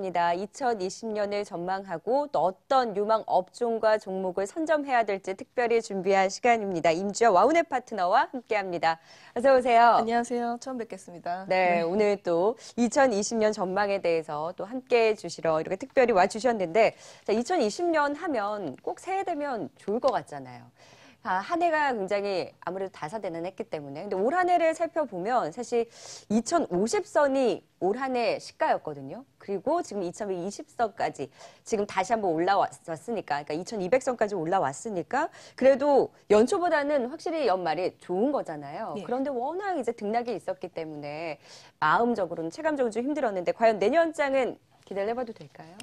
있습니다. 2020년을 전망하고 또 어떤 유망 업종과 종목을 선점해야 될지 특별히 준비한 시간입니다. 임주아 와우의 파트너와 함께합니다. 어서 오세요. 안녕하세요. 처음 뵙겠습니다. 네, 네. 오늘 또 2020년 전망에 대해서 또 함께해 주시러 이렇게 특별히 와주셨는데 자, 2020년 하면 꼭 새해 되면 좋을 것 같잖아요. 아, 한 해가 굉장히 아무래도 다사대는 했기 때문에 근데 올 한 해를 살펴보면 사실 2050선이 올 한 해 시가였거든요. 그리고 지금 2220선까지 지금 다시 한번 올라왔으니까 그러니까 2200선까지 올라왔으니까 그래도 연초보다는 확실히 연말이 좋은 거잖아요. 네. 그런데 워낙 이제 등락이 있었기 때문에 마음적으로는 체감적으로 좀 힘들었는데 과연 내년장은 기대를 해봐도 될까요?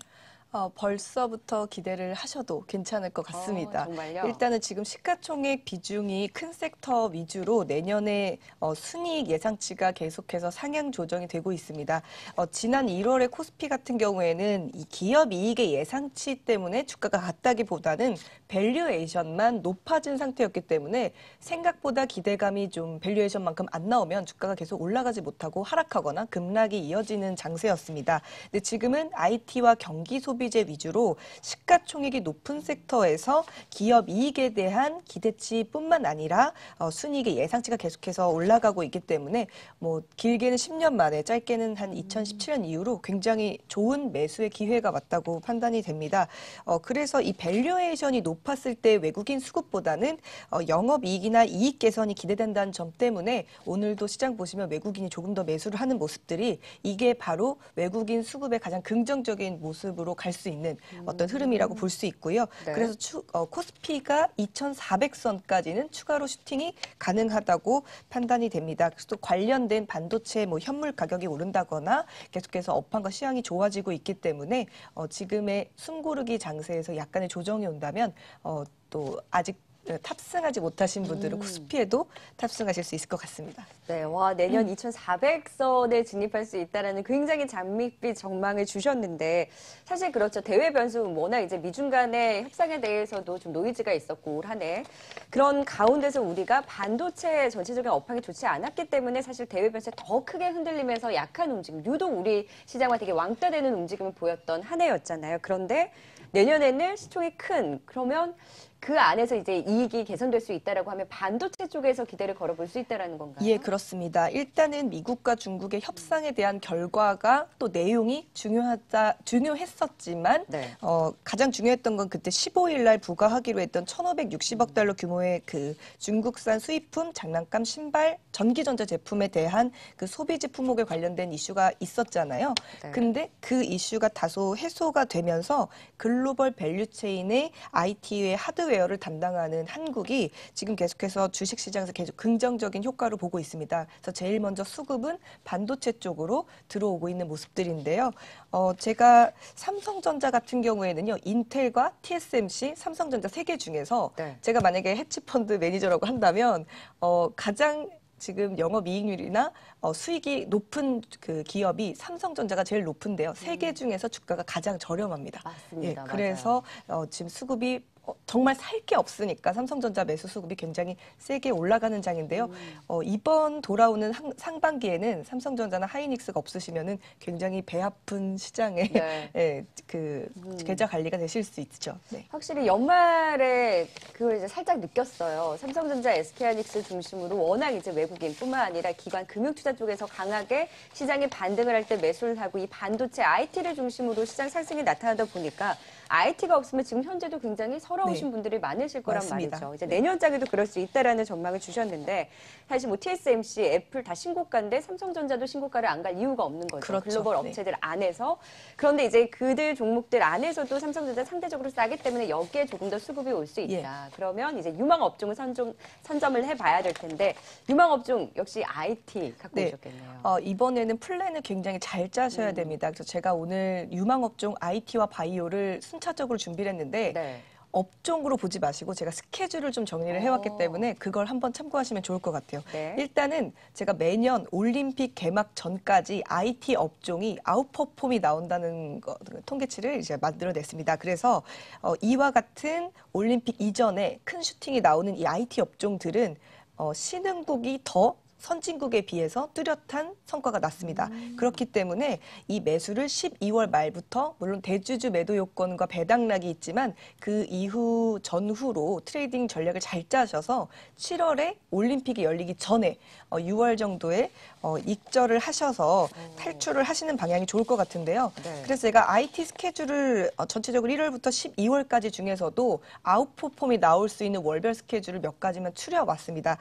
어, 벌써부터 기대를 하셔도 괜찮을 것 어, 같습니다. 어, 일단은 지금 시가총액 비중이 큰 섹터 위주로 내년에 어, 순이익 예상치가 계속해서 상향 조정이 되고 있습니다. 어, 지난 1월에 코스피 같은 경우에는 이 기업 이익의 예상치 때문에 주가가 갔다기보다는 밸류에이션만 높아진 상태였기 때문에 생각보다 기대감이 좀 밸류에이션만큼 안 나오면 주가가 계속 올라가지 못하고 하락하거나 급락이 이어지는 장세였습니다. 근데 지금은 IT와 경기 소비 소비재 위주로 시가총액이 높은 섹터에서 기업 이익에 대한 기대치뿐만 아니라 어, 순이익의 예상치가 계속해서 올라가고 있기 때문에 뭐 길게는 10년 만에 짧게는 한 2017년 이후로 굉장히 좋은 매수의 기회가 왔다고 판단이 됩니다. 어, 그래서 이 밸류에이션이 높았을 때 외국인 수급보다는 어, 영업이익이나 이익 개선이 기대된다는 점 때문에 오늘도 시장 보시면 외국인이 조금 더 매수를 하는 모습들이 이게 바로 외국인 수급의 가장 긍정적인 모습으로 갈 갈수 있는 어떤 흐름이라고 음. 볼수 있고요. 네. 그래서 추, 어, 코스피가 2,400선까지는 추가로 슈팅이 가능하다고 판단이 됩니다. 그래서 또 관련된 반도체 뭐 현물 가격이 오른다거나 계속해서 업황과 시향이 좋아지고 있기 때문에 어, 지금의 숨고르기 장세에서 약간의 조정이 온다면 어, 또 아직 네, 탑승하지 못하신 분들은 코스피에도 음. 탑승하실 수 있을 것 같습니다. 네, 와 내년 2,400선에 음. 진입할 수 있다라는 굉장히 장밋빛 전망을 주셨는데 사실 그렇죠 대외 변수는 워낙 이제 미중 간의 협상에 대해서도 좀 노이즈가 있었고 올 한해 그런 가운데서 우리가 반도체 전체적인 업황이 좋지 않았기 때문에 사실 대외 변수에 더 크게 흔들리면서 약한 움직임 유독 우리 시장과 되게 왕따되는 움직임을 보였던 한 해였잖아요. 그런데 내년에는 시총이 큰 그러면 그 안에서 이제 이익이 개선될 수 있다라고 하면 반도체 쪽에서 기대를 걸어볼 수 있다라는 건가요? 예, 그렇습니다. 일단은 미국과 중국의 협상에 대한 결과가 또 내용이 중요하다 중요했었지만 네. 어, 가장 중요했던 건 그때 15일 날 부과하기로 했던 1,560억 달러 규모의 그 중국산 수입품, 장난감, 신발, 전기전자 제품에 대한 그 소비지 품목에 관련된 이슈가 있었잖아요. 네. 근데 그 이슈가 다소 해소가 되면서 글로벌 밸류 체인의 IT의 하드 하드웨어를 담당하는 한국이 지금 계속해서 주식시장에서 계속 긍정적인 효과를 보고 있습니다. 그래서 제일 먼저 수급은 반도체 쪽으로 들어오고 있는 모습들인데요. 어, 제가 삼성전자 같은 경우에는요. 인텔과 TSMC, 삼성전자 세 개 중에서 네. 제가 만약에 해치펀드 매니저라고 한다면 어, 가장 지금 영업이익률이나 어, 수익이 높은 그 기업이 삼성전자가 제일 높은데요. 세개 음. 중에서 주가가 가장 저렴합니다. 맞습니다. 예, 그래서 어, 지금 수급이 어, 정말 살 게 없으니까 삼성전자 매수 수급이 굉장히 세게 올라가는 장인데요. 음. 어, 이번 돌아오는 상, 상반기에는 삼성전자나 하이닉스가 없으시면은 굉장히 배 아픈 시장에 네. 예, 그 음. 계좌 관리가 되실 수 있죠. 네. 확실히 연말에 그걸 이제 살짝 느꼈어요. 삼성전자, SK하이닉스 중심으로 워낙 이제 외국인뿐만 아니라 기관 금융 투자 쪽에서 강하게 시장에 반등을 할 때 매수를 하고 이 반도체 IT를 중심으로 시장 상승이 나타나다 보니까 IT가 없으면 지금 현재도 굉장히 서러우신 네. 분들이 많으실 거란 맞습니다. 말이죠. 이제 네. 내년작에도 그럴 수 있다라는 전망을 주셨는데 사실 뭐 TSMC, 애플 다 신고가인데 삼성전자도 신고가를 안 갈 이유가 없는 거죠. 그렇죠. 글로벌 네. 업체들 네. 안에서 그런데 이제 그들 종목들 안에서도 삼성전자 상대적으로 싸기 때문에 여기에 조금 더 수급이 올 수 있다. 예. 그러면 이제 유망 업종을 선점, 선점을 해봐야 될 텐데 유망 업종 역시 IT 갖고 네. 오셨겠네요. 어, 이번에는 플랜을 굉장히 잘 짜셔야 음. 됩니다. 그래서 제가 오늘 유망 업종 IT와 바이오를 순 순차적으로 준비를 했는데 네. 업종으로 보지 마시고 제가 스케줄을 좀 정리를 해왔기 어. 때문에 그걸 한번 참고하시면 좋을 것 같아요. 네. 일단은 제가 매년 올림픽 개막 전까지 IT 업종이 아웃퍼폼이 나온다는 거, 그 통계치를 이제 만들어냈습니다. 그래서 어, 이와 같은 올림픽 이전에 큰 슈팅이 나오는 이 IT 업종들은 어, 신흥국이 더 선진국에 비해서 뚜렷한 성과가 났습니다. 음. 그렇기 때문에 이 매수를 12월 말부터 물론 대주주 매도 요건과 배당락이 있지만 그 이후 전후로 트레이딩 전략을 잘 짜셔서 7월에 올림픽이 열리기 전에 6월 어, 정도에 어, 익절을 하셔서 탈출을 하시는 방향이 좋을 것 같은데요. 네. 그래서 제가 IT 스케줄을 어, 전체적으로 1월부터 12월까지 중에서도 아웃포폼이 나올 수 있는 월별 스케줄을 몇 가지만 추려왔습니다.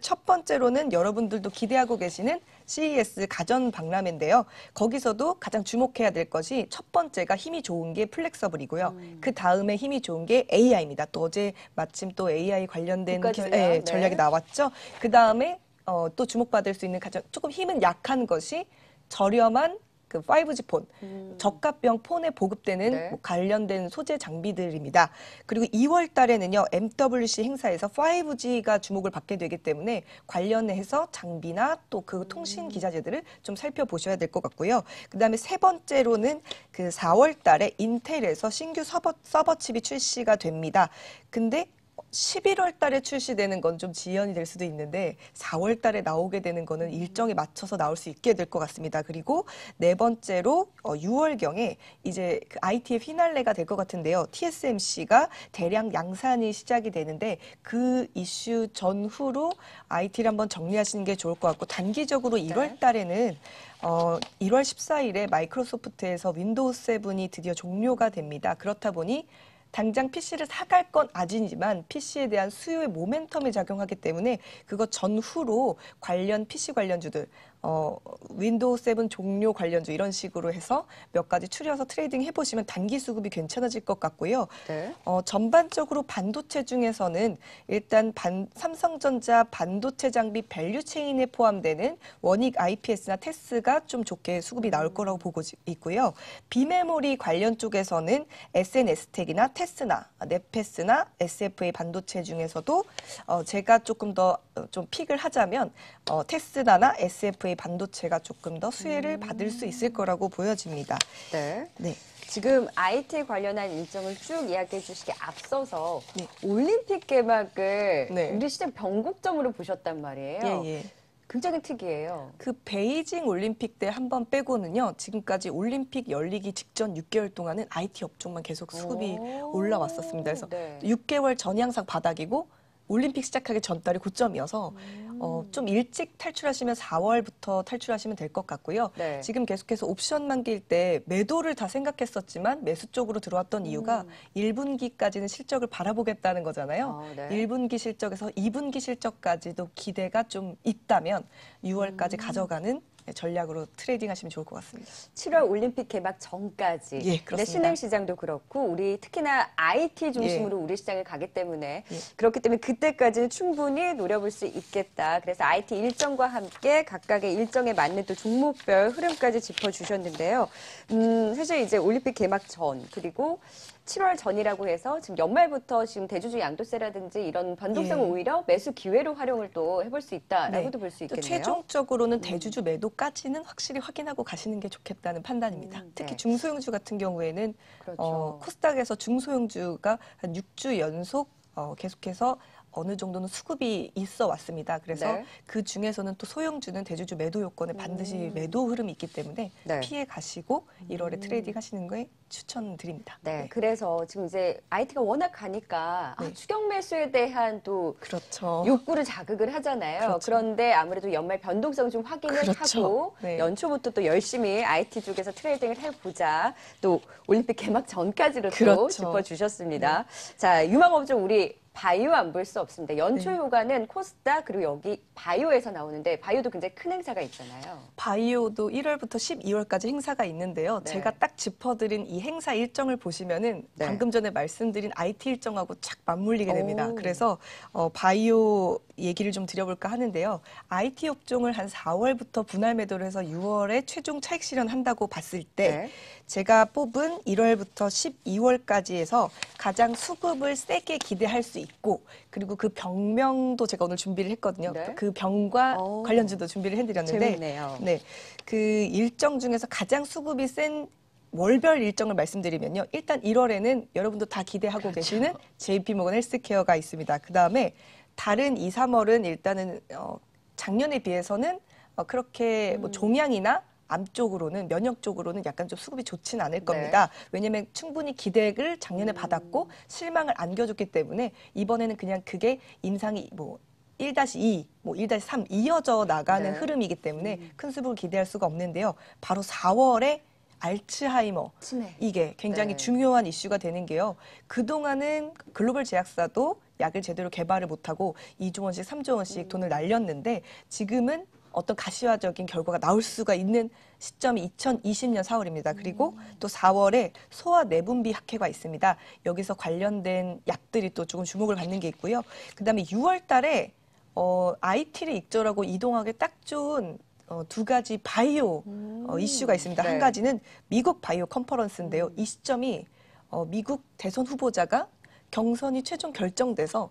첫 번째로는 여러 여러분들도 기대하고 계시는 CES 가전 박람회인데요. 거기서도 가장 주목해야 될 것이 첫 번째가 힘이 좋은 게 플렉서블이고요. 음. 그 다음에 힘이 좋은 게 AI입니다. 또 어제 마침 또 AI 관련된 기, 예, 네, 전략이 나왔죠. 그 다음에 어, 또 주목받을 수 있는 가장 조금 힘은 약한 것이 저렴한 그 5G 폰, 음. 저가병 폰에 보급되는 네. 뭐 관련된 소재 장비들입니다. 그리고 2월 달에는요, MWC 행사에서 5G가 주목을 받게 되기 때문에 관련해서 장비나 또그 음. 통신 기자재들을 좀 살펴보셔야 될 것 같고요. 그 다음에 세 번째로는 그 4월 달에 인텔에서 신규 서버, 서버 칩이 출시가 됩니다. 근데 11월 달에 출시되는 건 좀 지연이 될 수도 있는데 4월 달에 나오게 되는 거는 음. 일정에 맞춰서 나올 수 있게 될 것 같습니다. 그리고 네 번째로 6월경에 어, 이제 그 IT의 피날레가 될 것 같은데요. TSMC가 대량 양산이 시작이 되는데 그 이슈 전후로 IT를 한번 정리하시는 게 좋을 것 같고 단기적으로 1월 달에는 어, 1월 14일에 마이크로소프트에서 윈도우 7이 드디어 종료가 됩니다. 그렇다 보니 당장 PC를 사갈 건 아니지만 PC에 대한 수요의 모멘텀이 작용하기 때문에 그거 전후로 관련 PC 관련주들 어, 윈도우 7 종료 관련주 이런 식으로 해서 몇 가지 추려서 트레이딩 해보시면 단기 수급이 괜찮아질 것 같고요. 네. 어, 전반적으로 반도체 중에서는 일단 반, 삼성전자 반도체 장비 밸류 체인에 포함되는 원익 IPS나 테스가 좀 좋게 수급이 나올 음. 거라고 보고 있고요. 비메모리 관련 쪽에서는 SNS텍이나 e 테스나 아, 넷패스나 SFA 반도체 중에서도 어, 제가 조금 더좀 픽을 하자면 어, 테스다나 SFA 반도체가 조금 더 수혜를 음. 받을 수 있을 거라고 보여집니다. 네. 네. 지금 IT 관련한 일정을 쭉 이야기해 주시기 앞서서 네. 올림픽 개막을 네. 우리 시장 변곡점으로 보셨단 말이에요. 예, 예. 굉장히 특이해요. 그 베이징 올림픽 때 한 번 빼고는요. 지금까지 올림픽 열리기 직전 6개월 동안은 IT 업종만 계속 수급이 올라왔었습니다. 그래서 네. 6개월 전향상 바닥이고 올림픽 시작하기 전달이 고점이어서 어, 음. 어, 좀 일찍 탈출하시면 4월부터 탈출하시면 될 것 같고요. 네. 지금 계속해서 옵션 만기일 때 매도를 다 생각했었지만 매수 쪽으로 들어왔던 이유가 음. 1분기까지는 실적을 바라보겠다는 거잖아요. 아, 네. 1분기 실적에서 2분기 실적까지도 기대가 좀 있다면 6월까지 음. 가져가는 전략으로 트레이딩 하시면 좋을 것 같습니다. 7월 올림픽 개막 전까지 예, 그렇습니다. 신흥 시장도 그렇고 우리 특히나 IT 중심으로 예. 우리 시장을 가기 때문에 예. 그렇기 때문에 그때까지는 충분히 노려볼 수 있겠다. 그래서 IT 일정과 함께 각각의 일정에 맞는 또 종목별 흐름까지 짚어주셨는데요. 음, 사실 이제 올림픽 개막 전 그리고 7월 전이라고 해서 지금 연말부터 지금 대주주 양도세라든지 이런 변동성을 예. 오히려 매수 기회로 활용을 또 해볼 수 있다라고도 네. 볼수 있겠네요. 최종적으로는 음. 대주주 매도까지는 확실히 확인하고 가시는 게 좋겠다는 판단입니다. 음, 네. 특히 중소형주 같은 경우에는 어, 그렇죠. 어, 코스닥에서 중소형주가 한 6주 연속 어, 계속해서 어느 정도는 수급이 있어 왔습니다. 그래서 네. 그 중에서는 또 소형주는 대주주 매도 요건에 반드시 음. 매도 흐름이 있기 때문에 네. 피해 가시고 1월에 음. 트레이딩 하시는 거에 추천드립니다. 네, 네. 그래서 지금 이제 IT가 워낙 가니까 아, 네. 아, 추경 매수에 대한 또 그렇죠. 욕구를 자극을 하잖아요. 그렇죠. 그런데 아무래도 연말 변동성 좀 확인을 그렇죠. 하고 네. 연초부터 또 열심히 IT 쪽에서 트레이딩을 해보자. 또 올림픽 개막 전까지로 그렇죠. 또 짚어주셨습니다. 네. 자, 유망업종 우리 바이오 안 볼 수 없습니다. 연초 네. 효과는 코스닥 그리고 여기 바이오에서 나오는데 바이오도 굉장히 큰 행사가 있잖아요. 바이오도 1월부터 12월까지 행사가 있는데요. 네. 제가 딱 짚어드린 이 행사 일정을 보시면은 네. 방금 전에 말씀드린 IT 일정하고 착 맞물리게 됩니다. 오. 그래서 어, 바이오 얘기를 좀 드려볼까 하는데요. IT 업종을 한 4월부터 분할 매도를 해서 6월에 최종 차익 실현한다고 봤을 때 네. 제가 뽑은 1월부터 12월까지에서 가장 수급을 세게 기대할 수 있고 그리고 그 병명도 제가 오늘 준비를 했거든요. 네. 그 병과 오. 관련주도 준비를 해드렸는데 네, 그 일정 중에서 가장 수급이 센 월별 일정을 말씀드리면요. 일단 1월에는 여러분도 다 기대하고 그렇죠. 계시는 JP모건 헬스케어가 있습니다. 그 다음에 다른 2, 3월은 일단은 어, 작년에 비해서는 어, 그렇게 뭐 음. 종양이나 암 쪽으로는 면역 쪽으로는 약간 좀 수급이 좋진 않을 네. 겁니다. 왜냐하면 충분히 기대를 작년에 음. 받았고 실망을 안겨줬기 때문에 이번에는 그냥 그게 임상이 뭐 1-2, 뭐 1-3 이어져 나가는 네. 흐름이기 때문에 음. 큰 수급을 기대할 수가 없는데요. 바로 4월에 알츠하이머 치매. 이게 굉장히 네. 중요한 이슈가 되는 게요. 그동안은 글로벌 제약사도 약을 제대로 개발을 못하고 2조 원씩, 3조 원씩 돈을 날렸는데 지금은 어떤 가시화적인 결과가 나올 수가 있는 시점이 2020년 4월입니다. 그리고 음. 또 4월에 소아 내분비 학회가 있습니다. 여기서 관련된 약들이 또 조금 주목을 받는 게 있고요. 그다음에 6월 달에 어, IT를 익절하고 이동하기 딱 좋은 어, 두 가지 바이오 어, 음. 이슈가 있습니다. 네. 한 가지는 미국 바이오 컨퍼런스인데요. 음. 이 시점이 어, 미국 대선 후보자가 경선이 최종 결정돼서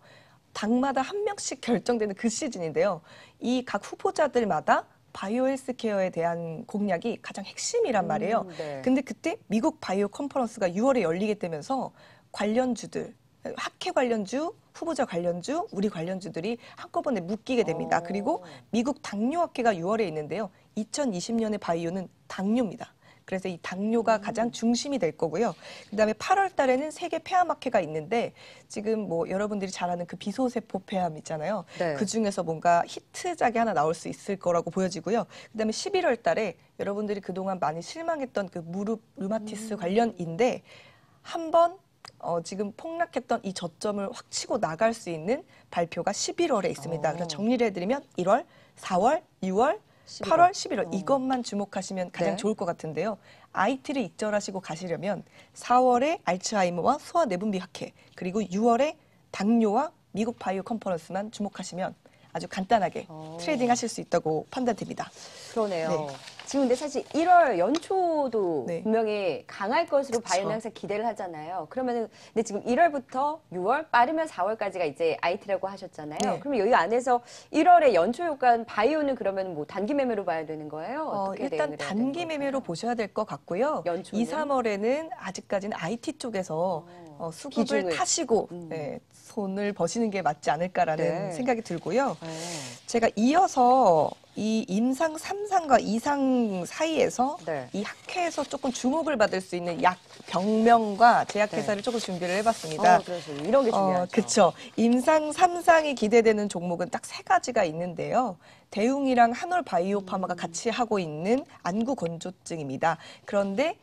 당마다 한 명씩 결정되는 그 시즌인데요. 이 각 후보자들마다 바이오 헬스케어에 대한 공약이 가장 핵심이란 음, 말이에요. 음, 네. 근데 그때 미국 바이오 컨퍼런스가 6월에 열리게 되면서 관련주들, 학회 관련주, 후보자 관련주, 우리 관련주들이 한꺼번에 묶이게 됩니다. 오. 어. 그리고 미국 당뇨학회가 6월에 있는데요. 2020년의 바이오는 당뇨입니다. 그래서 이 당뇨가 가장 음. 중심이 될 거고요. 그다음에 8월 달에는 세계 폐암학회가 있는데 지금 뭐 여러분들이 잘 아는 그 비소세포 폐암 있잖아요. 네. 그 중에서 뭔가 히트작이 하나 나올 수 있을 거라고 보여지고요. 그다음에 11월 달에 여러분들이 그동안 많이 실망했던 그 무릎 르마티스 음. 관련인데 한번 어, 지금 폭락했던 이 저점을 확 치고 나갈 수 있는 발표가 11월에 있습니다. 그래서 어. 정리를 해드리면 1월, 4월, 2월, 11월. 8월, 11월 어. 이것만 주목하시면 가장 네. 좋을 것 같은데요. IT를 익절하시고 가시려면 4월에 알츠하이머와 소아 내분비 학회 그리고 6월에 당뇨와 미국 바이오 컨퍼런스만 주목하시면 아주 간단하게 어. 트레이딩 하실 수 있다고 판단됩니다. 그러네요. 네. 지금 근데 사실 1월 연초도 네. 분명히 강할 것으로 바이든 항상 기대를 하잖아요. 그러면은 근데 지금 1월부터 6월 빠르면 4월까지가 이제 IT라고 하셨잖아요. 네. 그러면 여기 안에서 1월에 연초 효과는 바이오는 그러면 뭐 단기 매매로 봐야 되는 거예요? 어, 일단 단기 매매로 보셔야 될 것 같고요. 연초 2, 3월에는 아직까지는 IT 쪽에서 어, 어, 수급을 기준을. 타시고 음. 네, 손을 버시는 게 맞지 않을까라는 네. 생각이 들고요. 네. 제가 이어서 이 임상 3상과2상 사이에서 네. 이 학회에서 조금 주목을 받을 수 있는 약 병명과 제약회사를 네. 조금 준비를 해봤습니다. 어, 그래서 이런 게 어, 중요하죠. 어, 그렇죠. 임상 3상이 기대되는 종목은 딱 세 가지가 있는데요. 대웅이랑 한올바이오파마가 음. 같이 하고 있는 안구건조증입니다. 그런데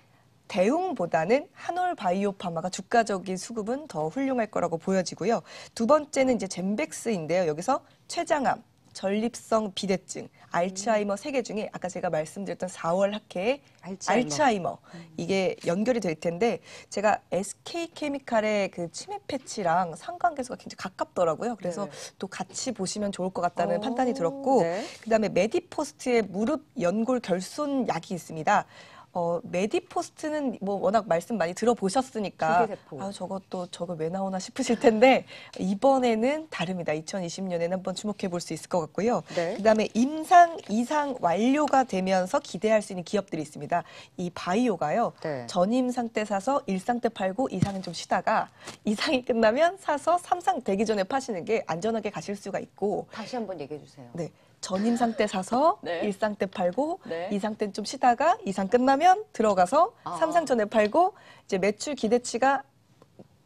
대웅보다는 한올바이오파마가 주가적인 수급은 더 훌륭할 거라고 보여지고요. 두 번째는 이제 젬백스인데요 여기서 췌장암, 전립성 비대증, 알츠하이머 음. 세개 중에 아까 제가 말씀드렸던 4월 학회에 알츠하이머, 알츠하이머. 음. 이게 연결이 될 텐데 제가 SK 케미칼의 그 치매 패치랑 상관계수가 굉장히 가깝더라고요. 그래서 네. 또 같이 보시면 좋을 것 같다는 오, 판단이 들었고 네. 그다음에 메디포스트의 무릎 연골 결손 약이 있습니다. 어, 메디포스트는 뭐 워낙 말씀 많이 들어보셨으니까 아 저것도 저거 왜 나오나 싶으실 텐데 이번에는 다릅니다. 2020년에는 한번 주목해 볼 수 있을 것 같고요. 네. 그다음에 임상 이상 완료가 되면서 기대할 수 있는 기업들이 있습니다. 이 바이오가요. 네. 전임상 때 사서 일상 때 팔고 이상은 좀 쉬다가 이상이 끝나면 사서 삼상 되기 전에 파시는 게 안전하게 가실 수가 있고 다시 한번 얘기해 주세요. 네. 전임 상태 사서 네. 1상 때 팔고 네. 2상 때 좀 쉬다가 이상 끝나면 들어가서 아. 3상 전에 팔고 이제 매출 기대치가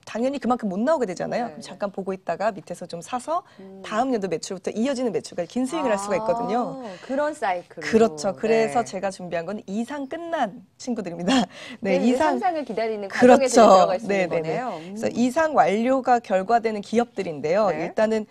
당연히 그만큼 못 나오게 되잖아요. 네. 잠깐 보고 있다가 밑에서 좀 사서 음. 다음 연도 매출부터 이어지는 매출까지 긴 스윙을 아, 할 수가 아, 있거든요. 그런 사이클. 그렇죠. 그래서 네. 제가 준비한 건 이상 끝난 친구들입니다. 네, 그렇죠. 네, 네 이상 네. 상을 기다리는 과정에서 그렇죠. 들어갈 있는 거네요. 음. 그래서 이상 완료가 결과되는 기업들인데요. 네. 일단은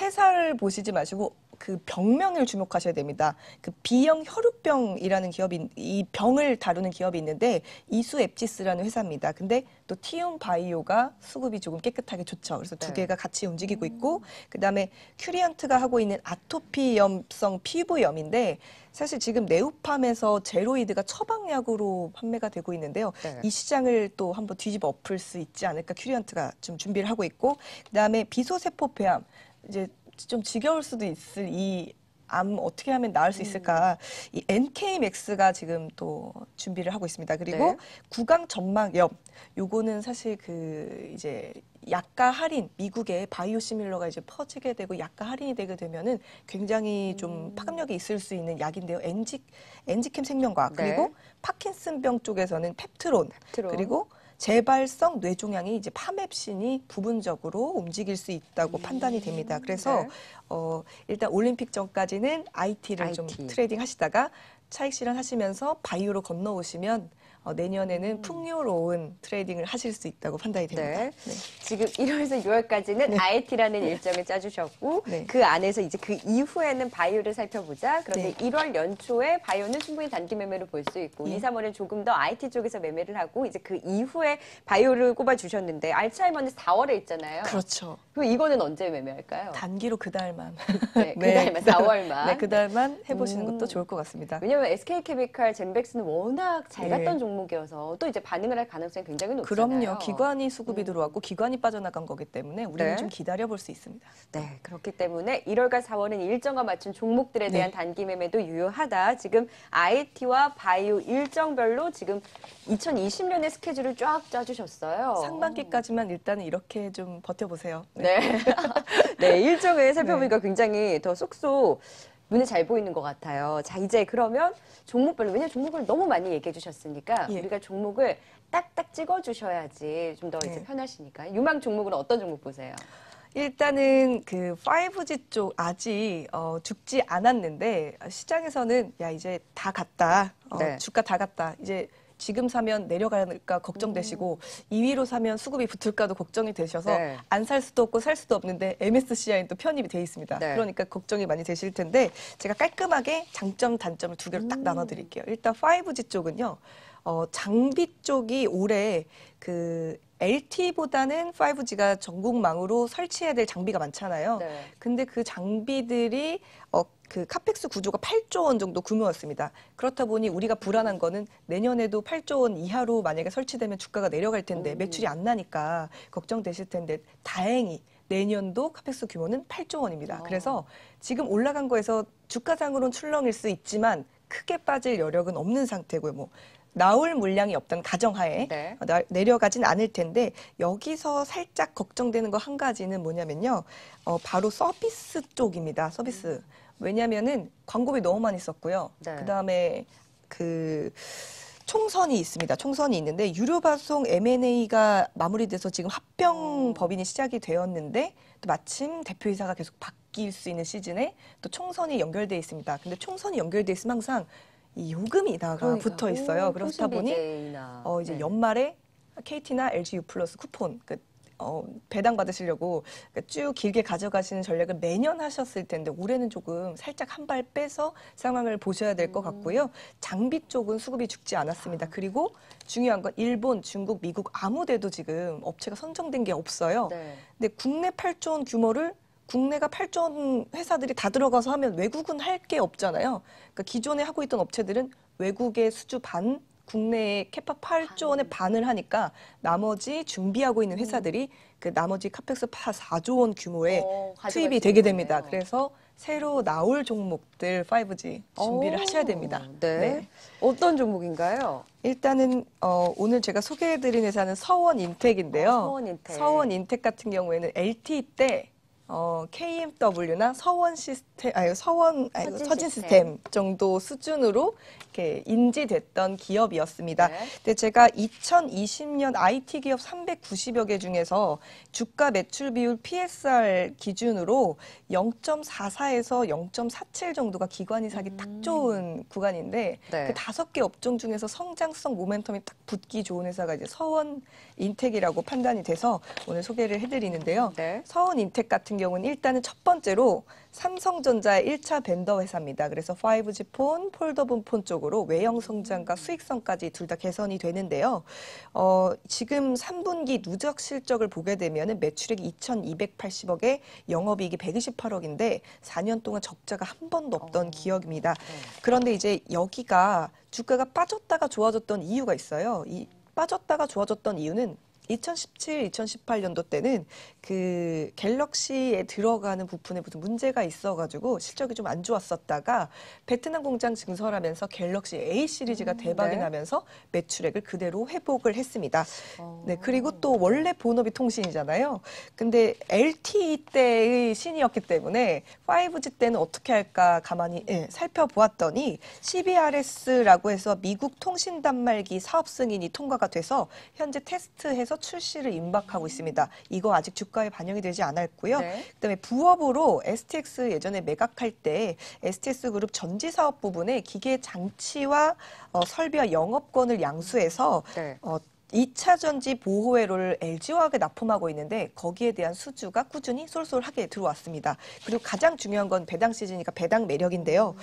회사를 보시지 마시고 그 병명을 주목하셔야 됩니다. 그 B형 혈우병이라는 기업이 이 병을 다루는 기업이 있는데 이수 앱지스라는 회사입니다. 근데 또 티움 바이오가 수급이 조금 깨끗하게 좋죠. 그래서 네. 두 개가 같이 움직이고 음. 있고 그다음에 큐리언트가 하고 있는 아토피염성 피부염인데 사실 지금 네오팜에서 제로이드가 처방약으로 판매가 되고 있는데요. 네. 이 시장을 또 한번 뒤집어 엎을 수 있지 않을까 큐리언트가좀 준비를 하고 있고 그다음에 비소세포 폐암 이제 좀 지겨울 수도 있을 이 암 어떻게 하면 나을 수 음. 있을까? 이 NK 맥스가 지금 또 준비를 하고 있습니다. 그리고 네. 구강 점막염 요거는 사실 그 이제 약가 할인 미국의 바이오시밀러가 이제 퍼지게 되고 약가 할인이 되게 되면은 굉장히 좀 음. 파급력이 있을 수 있는 약인데요. 엔지 엔지캠 생명과 네. 그리고 네. 파킨슨병 쪽에서는 펩트론, 펩트론. 그리고 재발성 뇌종양이 이제 파맵신이 부분적으로 움직일 수 있다고 음. 판단이 됩니다. 음, 그래서 네. 어, 일단 올림픽 전까지는 IT를 IT. 좀 트레이딩 하시다가 차익 실현 하시면서 바이오로 건너오시면 어, 내년에는 음. 풍요로운 트레이딩을 하실 수 있다고 판단이 됩니다. 네. 네. 지금 1월에서 6월까지는 네. IT라는 네. 일정을 짜주셨고 네. 그 안에서 이제 그 이후에는 바이오를 살펴보자. 그런데 네. 1월 연초에 바이오는 충분히 단기 매매로볼 수 있고 네. 2, 3월에 조금 더 IT 쪽에서 매매를 하고 이제 그 이후에 바이오를 꼽아주셨는데 알츠하이머는 4월에 있잖아요. 그렇죠. 그럼 이거는 언제 매매할까요? 단기로 그 달만. 네, 그 달만, 4월만. 네, 그 달만 네, 해보시는 음. 것도 좋을 것 같습니다. 왜냐하면 SK케미칼, 젠백스는 워낙 잘 네. 갔던 종목 종목이어서 또 이제 반응을 할 가능성이 굉장히 높잖아요. 그럼요. 기관이 수급이 음. 들어왔고 기관이 빠져나간 거기 때문에 우리는 네. 좀 기다려볼 수 있습니다. 네, 그렇기 때문에 1월과 4월은 일정과 맞춘 종목들에 대한 네. 단기 매매도 유효하다. 지금 IT와 바이오 일정별로 지금 2020년의 스케줄을 쫙 짜주셨어요. 상반기까지만 일단은 이렇게 좀 버텨보세요. 네. 네, 네 일정을 네. 살펴보니까 굉장히 더 쏙쏙 눈에 잘 보이는 것 같아요. 자, 이제 그러면 종목별로, 왜냐면 종목을 너무 많이 얘기해 주셨으니까 예. 우리가 종목을 딱딱 찍어 주셔야지 좀 더 이제 예. 편하시니까. 유망 종목은 어떤 종목 보세요? 일단은 그 5G 쪽 아직 어, 죽지 않았는데 시장에서는 야 이제 다 갔다 어, 네. 주가 다 갔다 이제 지금 사면 내려갈까 걱정되시고 2위로 음. 사면 수급이 붙을까도 걱정이 되셔서 네. 안살 수도 없고 살 수도 없는데 MSCI는 또 편입이 돼 있습니다. 네. 그러니까 걱정이 많이 되실 텐데 제가 깔끔하게 장점 단점을 두 개로 딱 음. 나눠드릴게요. 일단 5G 쪽은요. 어, 장비 쪽이 올해 그 LTE보다는 5G가 전국망으로 설치해야 될 장비가 많잖아요. 네. 근데 그 장비들이 어, 그 카펙스 구조가 8조 원 정도 규모였습니다. 그렇다 보니 우리가 불안한 거는 내년에도 8조 원 이하로 만약에 설치되면 주가가 내려갈 텐데 매출이 안 나니까 걱정되실 텐데 다행히 내년도 카펙스 규모는 8조 원입니다. 아. 그래서 지금 올라간 거에서 주가상으로는 출렁일 수 있지만 크게 빠질 여력은 없는 상태고요. 뭐 나올 물량이 없던 가정하에 네. 어, 내려가진 않을 텐데 여기서 살짝 걱정되는 거 한 가지는 뭐냐면요. 어, 바로 서비스 쪽입니다. 서비스. 음. 왜냐면은 광고비 너무 많이 썼고요. 네. 그다음에 그 총선이 있습니다. 총선이 있는데 유료 방송 M&A가 마무리돼서 지금 합병 음. 법인이 시작이 되었는데 또 마침 대표이사가 계속 바뀔 수 있는 시즌에 또 총선이 연결돼 있습니다. 근데 총선이 연결돼 있으면 항상 이 요금이 다가 그러니까. 붙어 있어요. 그렇다 보니 어 이제 네. 연말에 KT나 LG U 플러스 쿠폰 그 어, 배당 받으시려고 그러니까 쭉 길게 가져가시는 전략을 매년 하셨을 텐데 올해는 조금 살짝 한 발 빼서 상황을 보셔야 될것 음. 같고요. 장비 쪽은 수급이 죽지 않았습니다. 그리고 중요한 건 일본, 중국, 미국 아무 데도 지금 업체가 선정된 게 없어요. 네. 근데 국내 8조 원 규모를 국내가 8조 원 회사들이 다 들어가서 하면 외국은 할 게 없잖아요. 그러니까 기존에 하고 있던 업체들은 외국의 수주 반, 국내에 캐파 8조 원의 반을 하니까 나머지 준비하고 있는 회사들이 음. 그 나머지 카펙스 파 4조 원 규모의 어, 투입이 되게 됩니다. 네. 그래서 새로 나올 종목들 5G 준비를 오, 하셔야 됩니다. 네. 네. 어떤 종목인가요? 일단은 어, 오늘 제가 소개해드린 회사는 서원인텍인데요. 어, 서원인텍. 서원인텍 같은 경우에는 LTE 때 어, KMW나 서원 시스템, 아니 서원 아니, 서진, 시스템 정도 수준으로 이렇게 인지됐던 기업이었습니다. 네. 근데 제가 2020년 IT 기업 390여 개 중에서 주가 매출 비율 PSR 기준으로 0.44에서 0.47 정도가 기관이 사기 음. 딱 좋은 구간인데 네. 그 다섯 개 업종 중에서 성장성 모멘텀이 딱 붙기 좋은 회사가 이제 서원 인텍이라고 판단이 돼서 오늘 소개를 해드리는데요. 네. 서원 인텍 같은 경우는 일단은 첫 번째로 삼성전자의 1차 벤더 회사입니다. 그래서 5G 폰, 폴더분 폰 쪽으로 외형 성장과 수익성까지 둘 다 개선이 되는데요. 어, 지금 3분기 누적 실적을 보게 되면 매출액이 2,280억에 영업이익이 128억인데 4년 동안 적자가 한 번도 없던 어. 기업입니다. 네. 그런데 이제 여기가 주가가 빠졌다가 좋아졌던 이유가 있어요. 이 빠졌다가 좋아졌던 이유는 2017, 2018년도 때는 그 갤럭시에 들어가는 부품에 무슨 문제가 있어가지고 실적이 좀 안 좋았었다가 베트남 공장 증설하면서 갤럭시 A 시리즈가 음, 대박이 네. 나면서 매출액을 그대로 회복을 했습니다. 어. 네, 그리고 또 원래 본업이 통신이잖아요. 근데 LTE 때의 신이었기 때문에 5G 때는 어떻게 할까 가만히 예, 살펴보았더니 CBRS라고 해서 미국 통신 단말기 사업 승인이 통과가 돼서 현재 테스트해서 하서 출시를 임박하고 있습니다. 이거 아직 주가에 반영이 되지 않았고요. 네. 그다음에 부업으로 STX 예전에 매각할 때 STX 그룹 전지 사업 부분에 기계 장치와 어, 설비와 영업권을 양수해서 네. 어, 2차 전지 보호회로를 LG화학에 납품하고 있는데 거기에 대한 수주가 꾸준히 쏠쏠하게 들어왔습니다. 그리고 가장 중요한 건 배당 시즌이니까 배당 매력인데요. 음.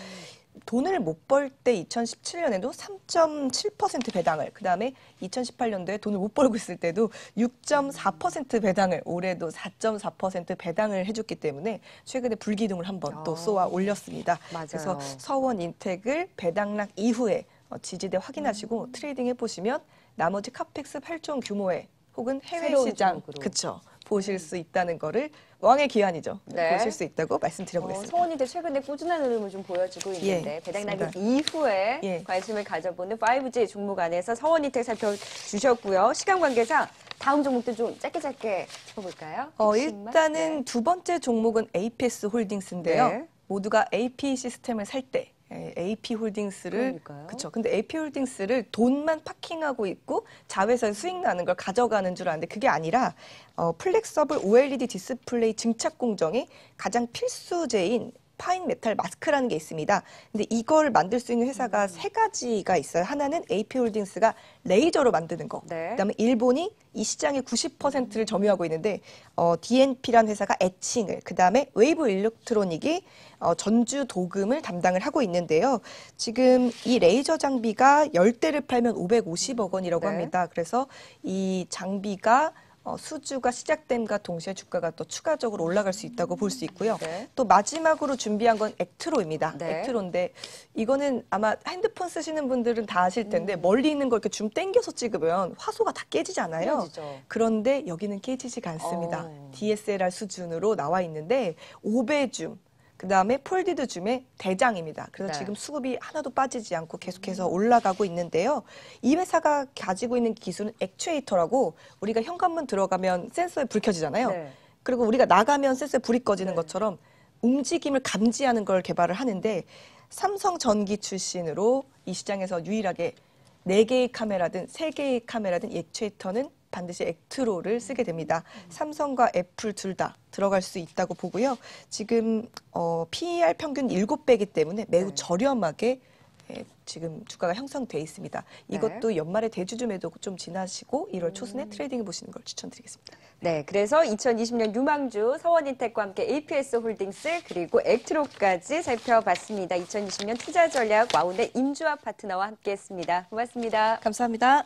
돈을 못 벌 때 2017년에도 3.7% 배당을, 그 다음에 2018년도에 돈을 못 벌고 있을 때도 6.4% 배당을, 올해도 4.4% 배당을 해줬기 때문에 최근에 불기둥을 한 번 또 아, 쏘아 올렸습니다. 맞아요. 그래서 서원 인택을 배당락 이후에 어, 지지대 확인하시고 음. 트레이딩 해보시면 나머지 카펙스 8종 규모의 혹은 해외 시장, 그쵸. 보실 수 있다는 거를 왕의 기한이죠. 네. 보실 수 있다고 말씀드려보겠습니다. 어, 서원이들 최근에 꾸준한 흐름을 좀 보여주고 예, 있는데 예, 배당 낙입 이후에 예. 관심을 가져보는 5G 종목 안에서 서원이택 살펴주셨고요. 시간 관계상 다음 종목도 좀 짧게 짧게 짚어볼까요? 어, 일단은 네. 두 번째 종목은 APS 홀딩스인데요. 네. 모두가 AP 시스템을 살때 AP 홀딩스를 그러니 근데 AP 홀딩스를 돈만 파킹하고 있고 자회사에 수익 나는 걸 가져가는 줄 아는데 그게 아니라 어, 플렉서블 OLED 디스플레이 증착 공정이 가장 필수제인 파인 메탈 마스크라는 게 있습니다. 근데 이걸 만들 수 있는 회사가 음. 세 가지가 있어요. 하나는 AP 홀딩스가 레이저로 만드는 거. 네. 그다음에 일본이 이 시장의 90%를 음. 점유하고 있는데 어, d n p 라는 회사가 애칭을, 그다음에 웨이브 일렉트로닉이 어, 전주 도금을 담당을 하고 있는데요. 지금 이 레이저 장비가 열대를 팔면 550억 원이라고 네. 합니다. 그래서 이 장비가 어, 수주가 시작됨과 동시에 주가가 또 추가적으로 올라갈 수 있다고 볼 수 있고요. 네. 또 마지막으로 준비한 건 액트로입니다. 네. 액트로인데 이거는 아마 핸드폰 쓰시는 분들은 다 아실 텐데 음. 멀리 있는 걸 이렇게 줌 당겨서 찍으면 화소가 다 깨지잖아요. 깨지죠. 그런데 여기는 깨지지 않습니다. 어. DSLR 수준으로 나와 있는데 5배 줌. 그다음에 폴디드 줌의 대장입니다. 그래서 네. 지금 수급이 하나도 빠지지 않고 계속해서 올라가고 있는데요. 이 회사가 가지고 있는 기술은 액추에이터라고 우리가 현관문 들어가면 센서에 불 켜지잖아요. 네. 그리고 우리가 나가면 센서에 불이 꺼지는 네. 것처럼 움직임을 감지하는 걸 개발을 하는데 삼성 전기 출신으로 이 시장에서 유일하게 네개의 카메라든 세개의 카메라든 액추에이터는 반드시 액트로를 쓰게 됩니다. 삼성과 애플 둘 다 들어갈 수 있다고 보고요. 지금 어, PER 평균 7배이기 때문에 매우 네. 저렴하게 예, 지금 주가가 형성돼 있습니다. 네. 이것도 네. 연말에 대주주 매도좀 지나시고 1월 음. 초순에 음. 트레이딩 보시는 걸 추천드리겠습니다. 네, 그래서 2020년 유망주 서원인텍과 함께 APS 홀딩스 그리고 액트로까지 살펴봤습니다. 2020년 투자 전략 와운의 임주아 파트너와 함께했습니다. 고맙습니다. 감사합니다.